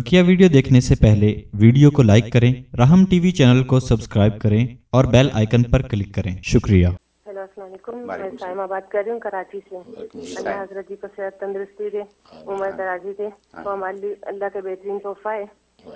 बकिया वीडियो देखने से पहले वीडियो को लाइक करें राहम टीवी चैनल को सब्सक्राइब करें और बेल आइकन पर क्लिक करें शुक्रिया हेलो मैं बात कर रही हूँ कराची से अल्लाह हजरत जी को सेहत दे हाँ, हाँ। उम्र दराजी दे हाँ। तो हमारे लिए अल्लाह का बेहतरीन तोहफा है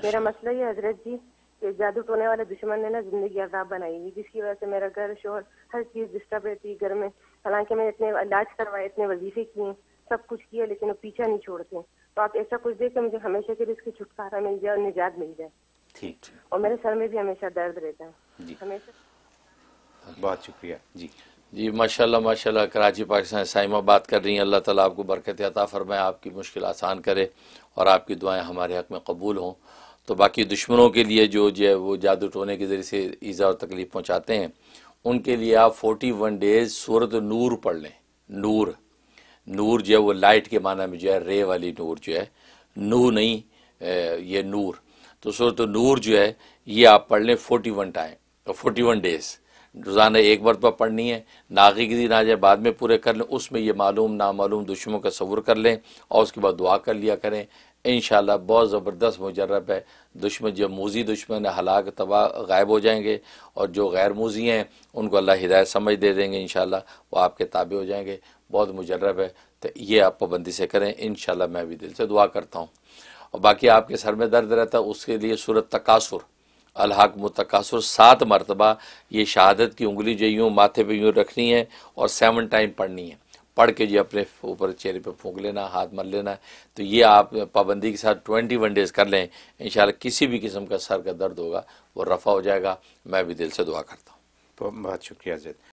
मेरा मसला ये हजरत जी कि जादू टोने वाले दुश्मन ने ना जिंदगी अजाब बनाई है जिसकी वजह से मेरा घर शोहर हर चीज़ डिस्टर्ब रहती है घर में हालांकि मैंने इतने इलाज करवाए इतने वजीफे किए सब कुछ किया लेकिन वो पीछा नहीं छोड़ते तो आप ऐसा कुछ दे कि मुझे हमेशा के लिए इसकी छुटकारा मिल जाए और निजात मिल जाए ठीक और मेरे सर में भी हमेशा दर्द रहता है हमेशा बहुत शुक्रिया जी जी माशाल्लाह माशाल्लाह कराची पाकिस्तान साइमा बात कर रही हैं अल्लाह ताला आपको बरकत अता फरमाए आपकी मुश्किल आसान करे और आपकी दुआएं हमारे हक में कबूल हों तो बाकी दुश्मनों के लिए जो जो है वो जादू टोने के ज़रिए से ईज़ा और तकलीफ़ पहुँचाते हैं उनके लिए आप फोर्टी वन डेज़ सूरत नूर पढ़ लें नूर नूर जो है वो लाइट के माना में जो है रे वाली नूर जो है नू नहीं ये नूर तो सो तो नूर जो है ये आप पढ़ लें forty one time forty one days रोज़ाना एक मरतबा पढ़नी है नागीगिरी ना जाए बाद में पूरे कर लें उसमें ये मालूम नामालूम दुश्मनों का सवूर कर लें और उसके बाद दुआ कर लिया करें इन शाला बहुत ज़बरदस्त मुजरब है दुश्मन जो मूजी दुश्मन है हलाक तबाह गायब हो जाएंगे और जो गैर मूजी हैं उनको अल्लाह हिदायत समझ दे देंगे इन शाला वो आपके ताबे हो जाएंगे बहुत मुजरब है तो ये आप पाबंदी से करें इन शाला मैं भी दिल से दुआ करता हूँ और बाकी आपके सर में दर्द रहता है उसके लिए सूरत तकासुर अलहक मतकसर सात मरतबा ये शहादत की उंगली जो यूँ माथे पे यूँ रखनी है और सेवन टाइम पढ़नी है पढ़ के जी अपने ऊपर चेहरे पे फूंक लेना हाथ मर लेना तो ये आप पाबंदी के साथ ट्वेंटी वन डेज़ कर लें इन किसी भी किस्म का सर का दर्द होगा वो रफ़ा हो जाएगा मैं भी दिल से दुआ करता हूँ बहुत शुक्रिया जैद